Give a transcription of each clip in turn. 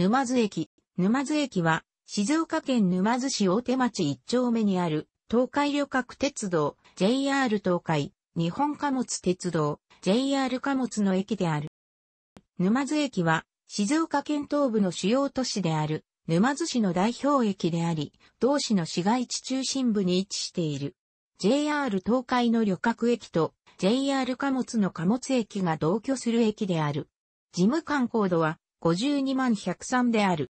沼津駅。沼津駅は、静岡県沼津市大手町一丁目にある、東海旅客鉄道、JR 東海、日本貨物鉄道、JR 貨物の駅である。沼津駅は、静岡県東部の主要都市である、沼津市の代表駅であり、同市の市街地中心部に位置している。JR 東海の旅客駅と JR 貨物の貨物駅が同居する駅である。事務官コードは52万103である。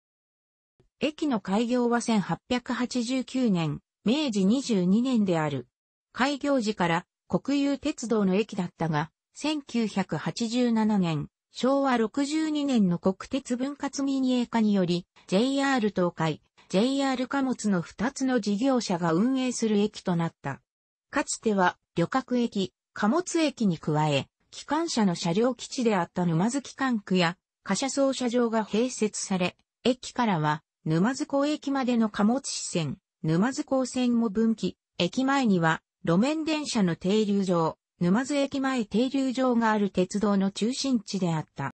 駅の開業は1889年、明治22年である。開業時から国有鉄道の駅だったが、1987年、昭和62年の国鉄分割民営化により、JR 東海、JR 貨物の2つの事業者が運営する駅となった。かつては、旅客駅、貨物駅に加え、機関車の車両基地であった沼津機関区や、貨車操車場が併設され、駅からは、沼津港駅までの貨物支線、沼津港線も分岐、駅前には、路面電車の停留場、沼津駅前停留場がある鉄道の中心地であった。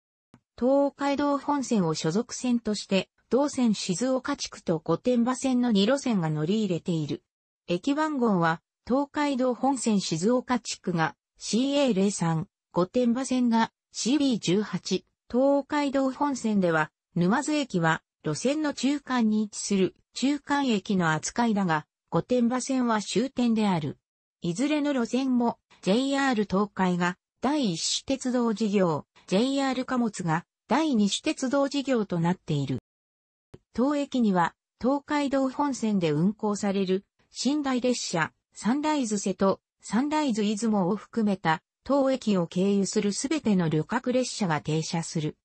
東海道本線を所属線として、同線静岡地区と御殿場線の2路線が乗り入れている。駅番号は、東海道本線静岡地区が CA03、御殿場線が CB18、東海道本線では、沼津駅は路線の中間に位置する中間駅の扱いだが、御殿場線は終点である。いずれの路線も JR 東海が第一種鉄道事業、JR 貨物が第二種鉄道事業となっている。東駅には東海道本線で運行される寝台列車サンライズ瀬戸、サンライズ出雲を含めた当駅を経由するすべての旅客列車が停車する。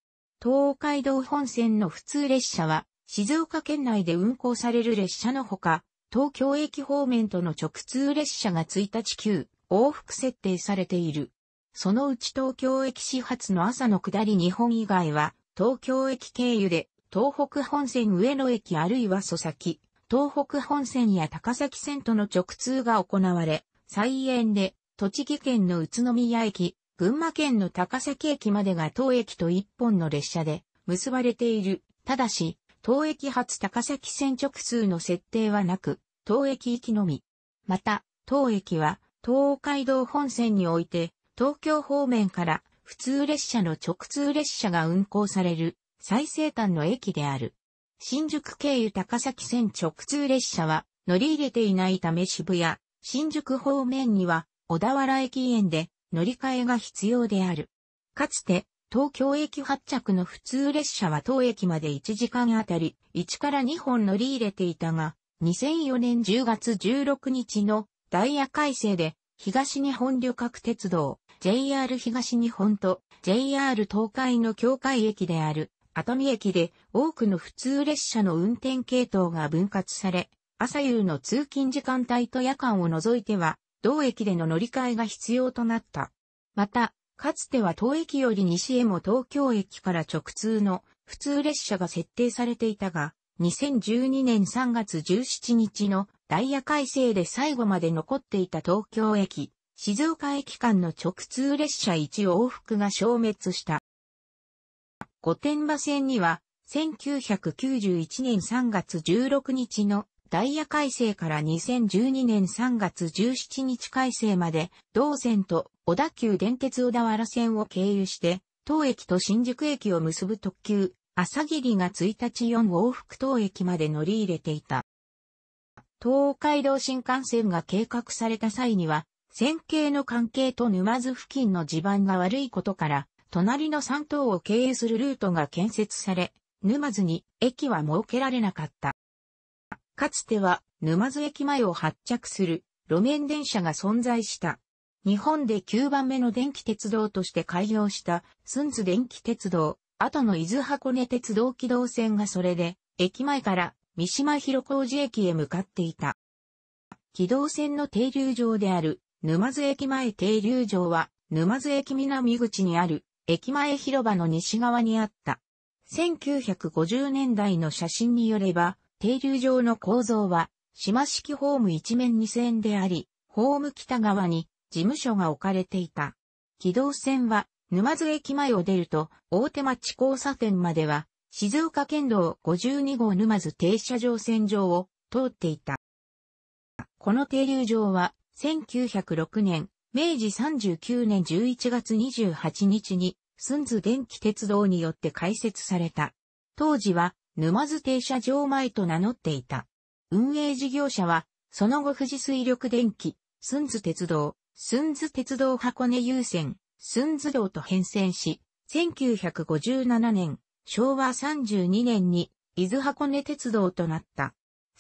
東海道本線の普通列車は、静岡県内で運行される列車のほか、東京駅方面との直通列車が1日9往復設定されている。そのうち東京駅始発の朝の下り日本以外は、東京駅経由で、東北本線上野駅あるいは蘇崎、東北本線や高崎線との直通が行われ、再延で栃木県の宇都宮駅、群馬県の高崎駅までが当駅と一本の列車で結ばれている。ただし、当駅発高崎線直通の設定はなく、当駅行きのみ。また、当駅は、東海道本線において、東京方面から普通列車の直通列車が運行される最西端の駅である。新宿経由高崎線直通列車は乗り入れていないため渋谷、新宿方面には小田原駅園で乗り換えが必要である。かつて、東京駅発着の普通列車は当駅まで1時間あたり1から2本乗り入れていたが、2004年10月16日のダイヤ改正で東日本旅客鉄道 JR 東日本と JR 東海の境界駅である熱海駅で多くの普通列車の運転系統が分割され、朝夕の通勤時間帯と夜間を除いては同駅での乗り換えが必要となった。また、かつては当駅より西へも東京駅から直通の普通列車が設定されていたが、2012年3月17日のダイヤ改正で最後まで残っていた東京駅、静岡駅間の直通列車1往復が消滅した。御殿場線には1991年3月16日のダイヤ改正から2012年3月17日改正まで、同線と小田急電鉄小田原線を経由して、当駅と新宿駅を結ぶ特急、朝霧が1日4往復当駅まで乗り入れていた。東海道新幹線が計画された際には、線形の関係と沼津付近の地盤が悪いことから、隣の3島を経由するルートが建設され、沼津に駅は設けられなかった。かつては沼津駅前を発着する路面電車が存在した。日本で9番目の電気鉄道として開業したン津電気鉄道、後の伊豆箱根鉄道軌道線がそれで、駅前から三島広小路駅へ向かっていた。軌道線の停留場である沼津駅前停留場は沼津駅南口にある駅前広場の西側にあった。1950年代の写真によれば、停留場の構造は、島式ホーム一面二線であり、ホーム北側に事務所が置かれていた。軌道線は、沼津駅前を出ると、大手町交差点までは、静岡県道52号沼津停車場線上を通っていた。この停留場は、1906年、明治39年11月28日に、寸津電気鉄道によって開設された。当時は、沼津停車場前と名乗っていた。運営事業者は、その後富士水力電機、寸津鉄道、寸津鉄道箱根優先、寸津道と変遷し、1957年、昭和32年に、伊豆箱根鉄道となった。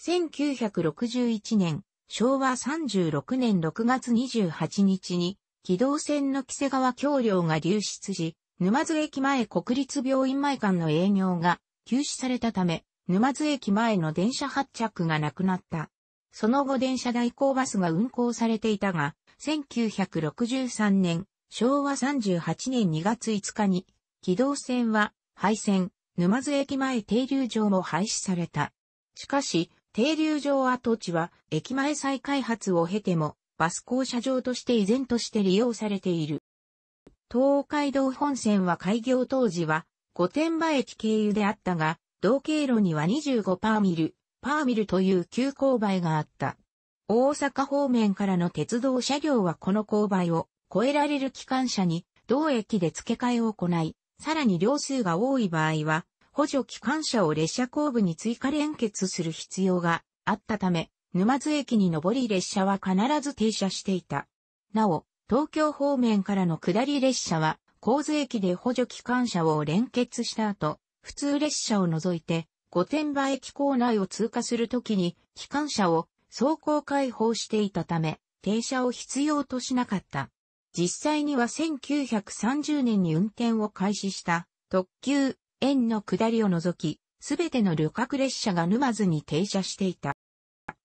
1961年、昭和36年6月28日に、機動線の木瀬川橋梁が流出し、沼津駅前国立病院前間の営業が休止されたため、沼津駅前の電車発着がなくなった。その後電車代行バスが運行されていたが、1963年、昭和38年2月5日に、軌動線は廃線、沼津駅前停留場も廃止された。しかし、停留場跡地は駅前再開発を経ても、バス降車場として依然として利用されている。東海道本線は開業当時は御殿場駅経由であったが、同経路には25パーミル、パーミルという急勾配があった。大阪方面からの鉄道車両はこの勾配を超えられる機関車に同駅で付け替えを行い、さらに両数が多い場合は、補助機関車を列車後部に追加連結する必要があったため、沼津駅に上り列車は必ず停車していた。なお、東京方面からの下り列車は神津駅で補助機関車を連結した後、普通列車を除いて、御殿場駅構内を通過するときに、機関車を走行開放していたため、停車を必要としなかった。実際には1930年に運転を開始した特急、円の下りを除き、すべての旅客列車が沼津に停車していた。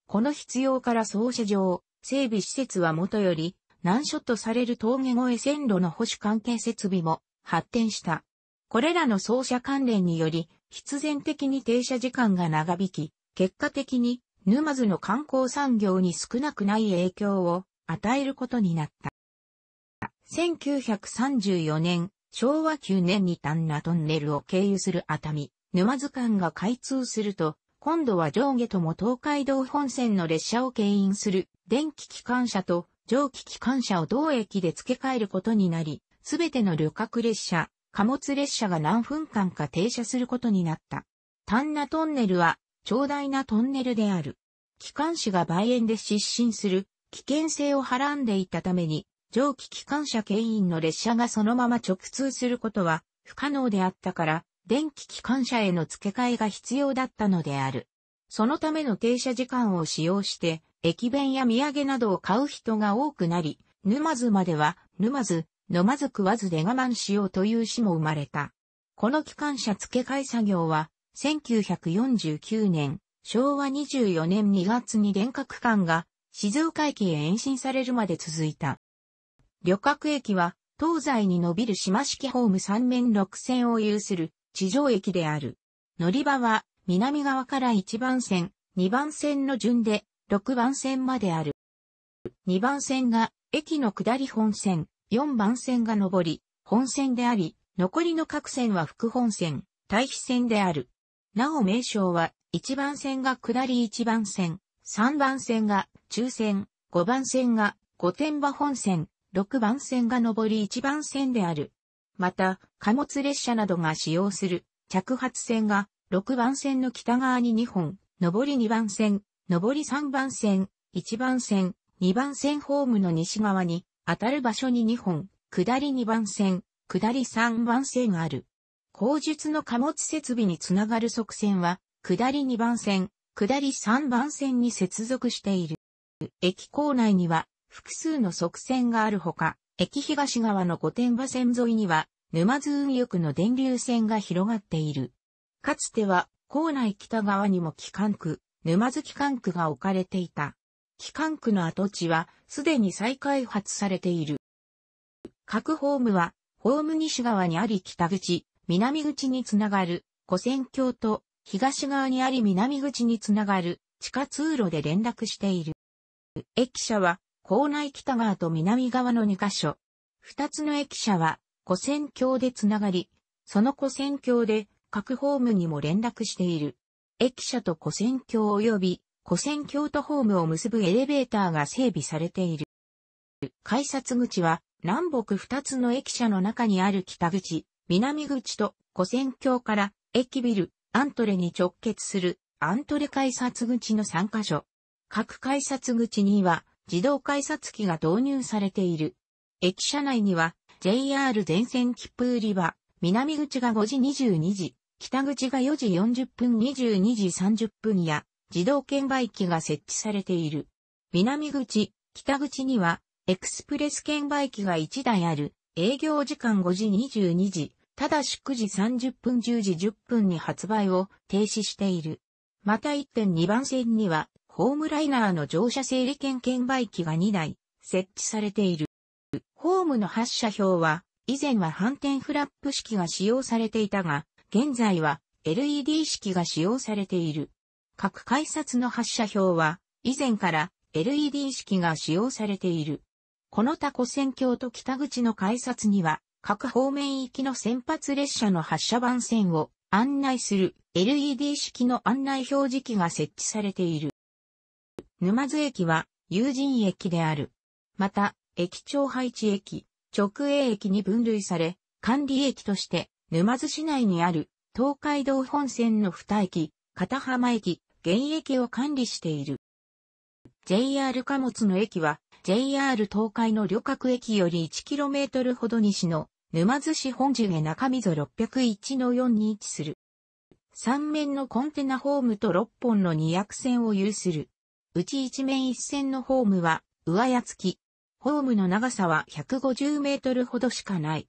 この必要から操車場、整備施設はもとより、難所とされる峠越え線路の保守関係設備も発展した。これらの走車関連により、必然的に停車時間が長引き、結果的に沼津の観光産業に少なくない影響を与えることになった。1934年、昭和9年に丹那トンネルを経由する熱海、沼津間が開通すると、今度は上下とも東海道本線の列車を牽引する電気機関車と蒸気機関車を同駅で付け替えることになり、すべての旅客列車、貨物列車が何分間か停車することになった。丹那トンネルは、長大なトンネルである。機関士が梅園で失神する危険性をはらんでいたために、蒸気機関車牽引の列車がそのまま直通することは不可能であったから、電気機関車への付け替えが必要だったのである。そのための停車時間を使用して、駅弁や土産などを買う人が多くなり、沼津までは、沼津、飲まず食わずで我慢しようという詩も生まれた。この機関車付け替え作業は、1949年、昭和24年2月に電化区間が静岡駅へ延伸されるまで続いた。旅客駅は東西に伸びる島式ホーム3面6線を有する地上駅である。乗り場は南側から1番線、2番線の順で6番線まである。2番線が駅の下り本線、4番線が上り、本線であり、残りの各線は副本線、対比線である。なお名称は、1番線が下り1番線、3番線が中線、5番線が御殿場本線、6番線が上り1番線である。また、貨物列車などが使用する着発線が6番線の北側に2本、上り2番線、上り3番線、1番線、2番線ホームの西側に、当たる場所に2本、下り2番線、下り3番線がある。後述の貨物設備につながる側線は、下り2番線、下り3番線に接続している。駅構内には、複数の側線があるほか、駅東側の御殿場線沿いには、沼津運輸区の電流線が広がっている。かつては、構内北側にも機関区、沼津機関区が置かれていた。機関区の跡地はすでに再開発されている。各ホームは、ホーム西側にあり北口、南口につながる、古線橋と、東側にあり南口につながる、地下通路で連絡している。駅舎は、校内北側と南側の2カ所。2つの駅舎は、古線橋でつながり、その古線橋で、各ホームにも連絡している。駅舎と古戦橋及び古戦橋とホームを結ぶエレベーターが整備されている。改札口は南北2つの駅舎の中にある北口、南口と古戦橋から駅ビル、アントレに直結するアントレ改札口の3カ所。各改札口には自動改札機が導入されている。駅舎内には JR 全線切符売り場、南口が5時22時、北口が4時40分22時30分や自動券売機が設置されている。南口、北口にはエクスプレス券売機が1台ある。営業時間5時22時、ただし9時30分10時10分に発売を停止している。また1.2番線にはホームライナーの乗車整理券券売機が2台設置されている。ホームの発車表は以前は反転フラップ式が使用されていたが、現在は LED 式が使用されている。各改札の発射表は以前から LED 式が使用されている。この他古線橋と北口の改札には各方面行きの先発列車の発車番線を案内する LED 式の案内表示器が設置されている。沼津駅は友人駅である。また、駅長配置駅、直営駅に分類され、管理駅として沼津市内にある東海道本線の二駅、片浜駅、現役を管理している。JR 貨物の駅は JR 東海の旅客駅より 1km ほど西の沼津市本樹へ中溝601の4に位置する。3面のコンテナホームと6本の2役線を有する。うち1面1線のホームは上屋付き。ホームの長さは150メートルほどしかない。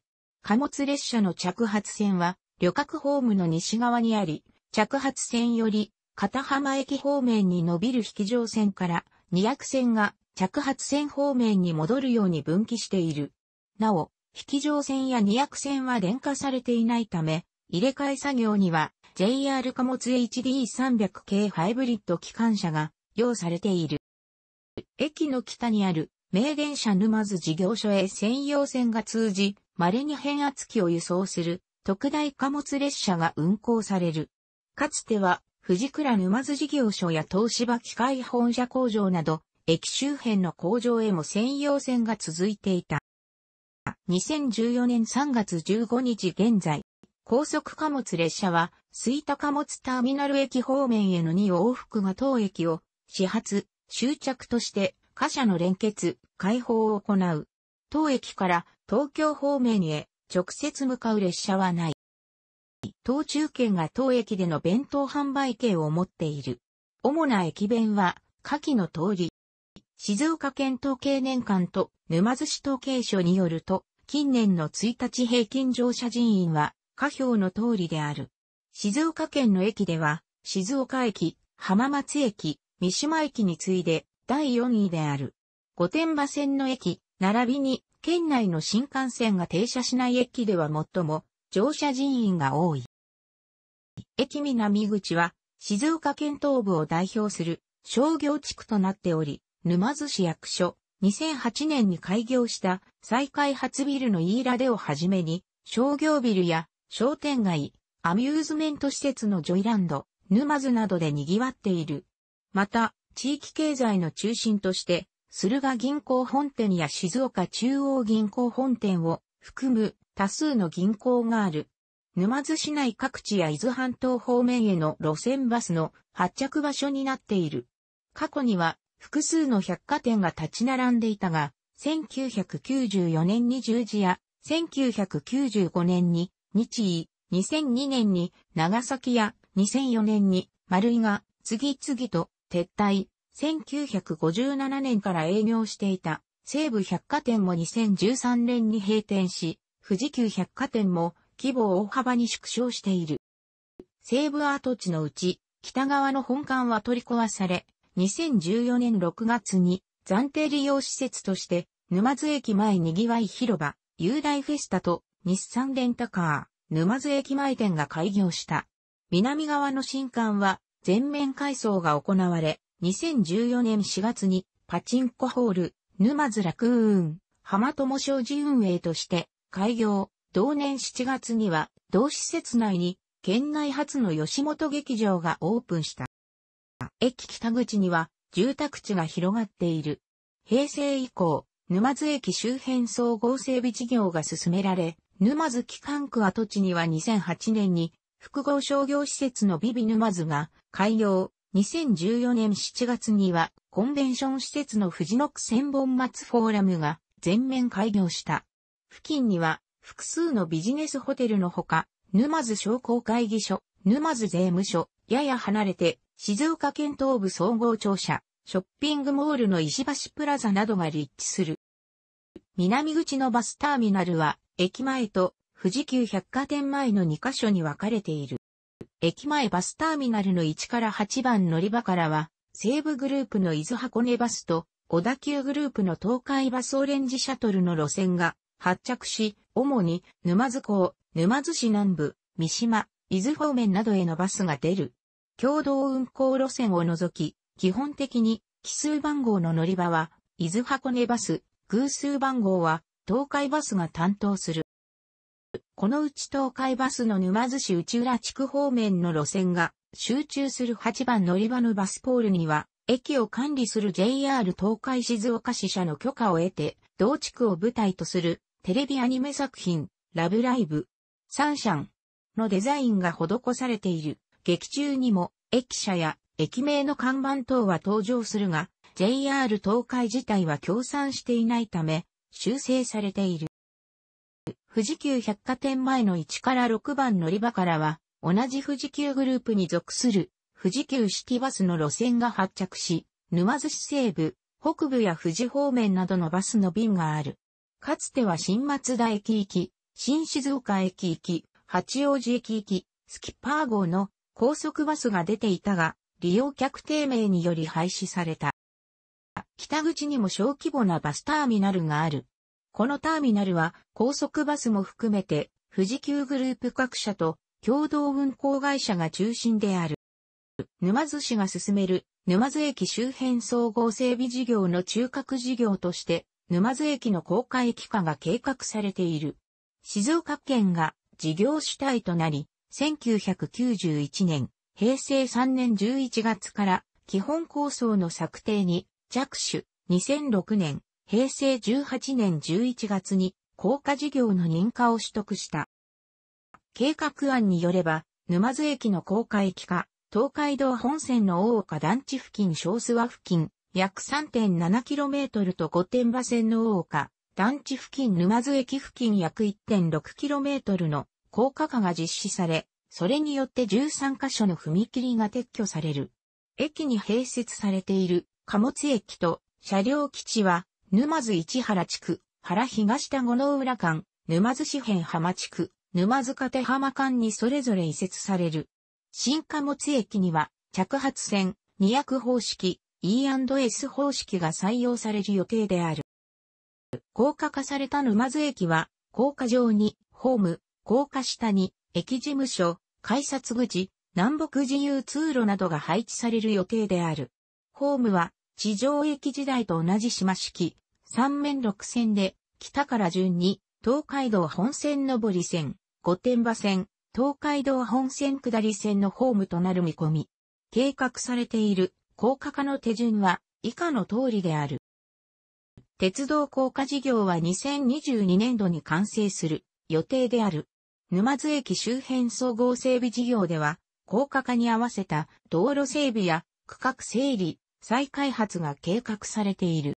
貨物列車の着発線は、旅客ホームの西側にあり、着発線より、片浜駅方面に伸びる引上線から、二役線が着発線方面に戻るように分岐している。なお、引上線や二役線は電化されていないため、入れ替え作業には JR 貨物 HD300 系ハイブリッド機関車が用されている。駅の北にある名電車沼津事業所へ専用線が通じ、稀に変圧器を輸送する特大貨物列車が運行される。かつては、藤倉沼津事業所や東芝機械本社工場など、駅周辺の工場へも専用線が続いていた。2014年3月15日現在、高速貨物列車は、水田貨物ターミナル駅方面への2往復が当駅を、始発、終着として、貨車の連結、開放を行う。当駅から東京方面へ直接向かう列車はない。東中圏が当駅での弁当販売券を持っている。主な駅弁は、下記の通り。静岡県統計年間と沼津市統計所によると、近年の1日平均乗車人員は、下表の通りである。静岡県の駅では、静岡駅、浜松駅、三島駅に次いで、第4位である。御殿場線の駅、並びに県内の新幹線が停車しない駅では最も乗車人員が多い。駅南口は静岡県東部を代表する商業地区となっており、沼津市役所、2008年に開業した再開発ビルの飯ラデをはじめに、商業ビルや商店街、アミューズメント施設のジョイランド、沼津などで賑わっている。また、地域経済の中心として、駿河銀行本店や静岡中央銀行本店を含む多数の銀行がある。沼津市内各地や伊豆半島方面への路線バスの発着場所になっている。過去には複数の百貨店が立ち並んでいたが、1994年に十字屋、1995年に日井、2002年に長崎屋、2004年に丸井が次々と撤退、1957年から営業していた西武百貨店も2013年に閉店し、富士急百貨店も規模を大幅に縮小している。西武アート地のうち、北側の本館は取り壊され、2014年6月に暫定利用施設として、沼津駅前にぎわい広場、雄大フェスタと日産レンタカー、沼津駅前店が開業した。南側の新館は全面改装が行われ、2014年4月にパチンコホール、沼津楽運、浜友商事運営として開業、同年7月には同施設内に県内初の吉本劇場がオープンした。駅北口には住宅地が広がっている。平成以降、沼津駅周辺総合整備事業が進められ、沼津機関区跡地には2008年に複合商業施設のビビ沼津が開業、2014年7月にはコンベンション施設の藤野区千本松フォーラムが全面開業した。付近には複数のビジネスホテルのほか、沼津商工会議所、沼津税務署、やや離れて静岡県東部総合庁舎、ショッピングモールの石橋プラザなどが立地する。南口のバスターミナルは駅前と富士急百貨店前の2カ所に分かれている。駅前バスターミナルの1から8番乗り場からは、西武グループの伊豆箱根バスと、小田急グループの東海バスオレンジシャトルの路線が発着し、主に沼津港、沼津市南部、三島、伊豆方面などへのバスが出る。共同運行路線を除き、基本的に奇数番号の乗り場は、伊豆箱根バス、偶数番号は東海バスが担当する。このうち東海バスの沼津市内浦地区方面の路線が集中する8番乗り場のバスポールには、駅を管理する JR 東海静岡支社の許可を得て、同地区を舞台とするテレビアニメ作品、ラブライブ、サンシャンのデザインが施されている。劇中にも駅舎や駅名の看板等は登場するが、JR 東海自体は協賛していないため、修正されている。富士急百貨店前の1から6番乗り場からは、同じ富士急グループに属する富士急シティバスの路線が発着し、沼津市西部、北部や富士方面などのバスの便がある。かつては新松田駅行き、新静岡駅行き、八王子駅行き、スキッパー号の高速バスが出ていたが、利用客低迷により廃止された。北口にも小規模なバスターミナルがある。このターミナルは高速バスも含めて富士急グループ各社と共同運行会社が中心である。沼津市が進める沼津駅周辺総合整備事業の中核事業として沼津駅の公開期間が計画されている。静岡県が事業主体となり、1991年、平成3年11月から基本構想の策定に着手、2006年、平成18年11月に高架事業の認可を取得した。計画案によれば、沼津駅の高架駅化、東海道本線の大岡団地付近小諏訪付近、約 3.7km と御殿場線の大岡、団地付近沼津駅付近約 1.6km の高架化が実施され、それによって13カ所の踏切が撤去される。駅に併設されている貨物駅と車両基地は沼津市原地区、原東田五の浦間、沼津市辺浜地区、沼津館浜間にそれぞれ移設される。新貨物駅には、着発線、二役方式、E&S 方式が採用される予定である。高架化された沼津駅は、高架上に、ホーム、高架下に、駅事務所、改札口、南北自由通路などが配置される予定である。ホームは、地上駅時代と同じ島式、三面六線で、北から順に、東海道本線上り線、御殿場線、東海道本線下り線のホームとなる見込み。計画されている高架化の手順は以下の通りである。鉄道高架事業は2022年度に完成する予定である。沼津駅周辺総合整備事業では、高架化に合わせた道路整備や区画整理、再開発が計画されている。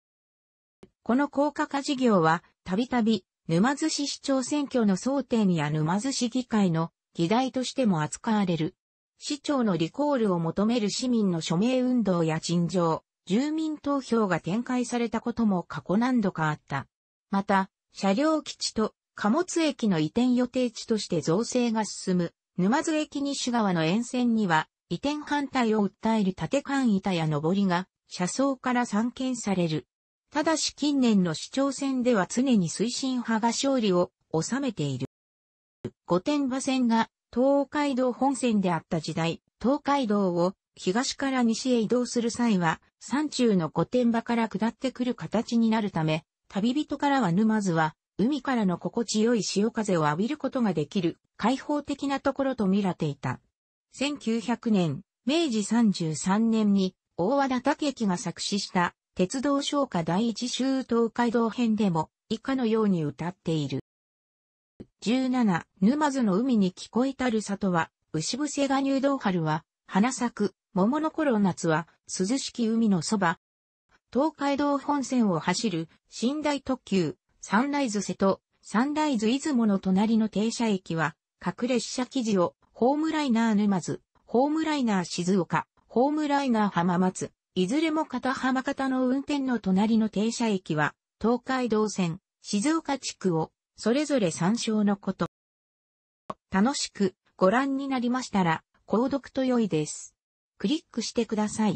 この高架化事業は、たびたび、沼津市市長選挙の争点や沼津市議会の議題としても扱われる。市長のリコールを求める市民の署名運動や陳情、住民投票が展開されたことも過去何度かあった。また、車両基地と貨物駅の移転予定地として造成が進む、沼津駅西側の沿線には、移転反対を訴える縦間板や上りが、車窓から散見される。ただし近年の市長選では常に推進派が勝利を収めている。御殿場線が東海道本線であった時代、東海道を東から西へ移動する際は、山中の御殿場から下ってくる形になるため、旅人からは沼津は、海からの心地よい潮風を浴びることができる、開放的なところと見られていた。1900年、明治33年に、大和田武樹が作詞した、鉄道昇華第一周東海道編でも以下のように歌っている。17、沼津の海に聞こえたる里は、牛伏せが入道春は、花咲く、桃の頃夏は、涼しき海のそば。東海道本線を走る、寝台特急、サンライズ瀬戸、サンライズ出雲の隣の停車駅は、隠れ死者記事を、ホームライナー沼津、ホームライナー静岡、ホームライナー浜松、いずれも片浜方の運転の隣の停車駅は、東海道線、静岡地区を、それぞれ参照のこと。楽しくご覧になりましたら、購読と良いです。クリックしてください。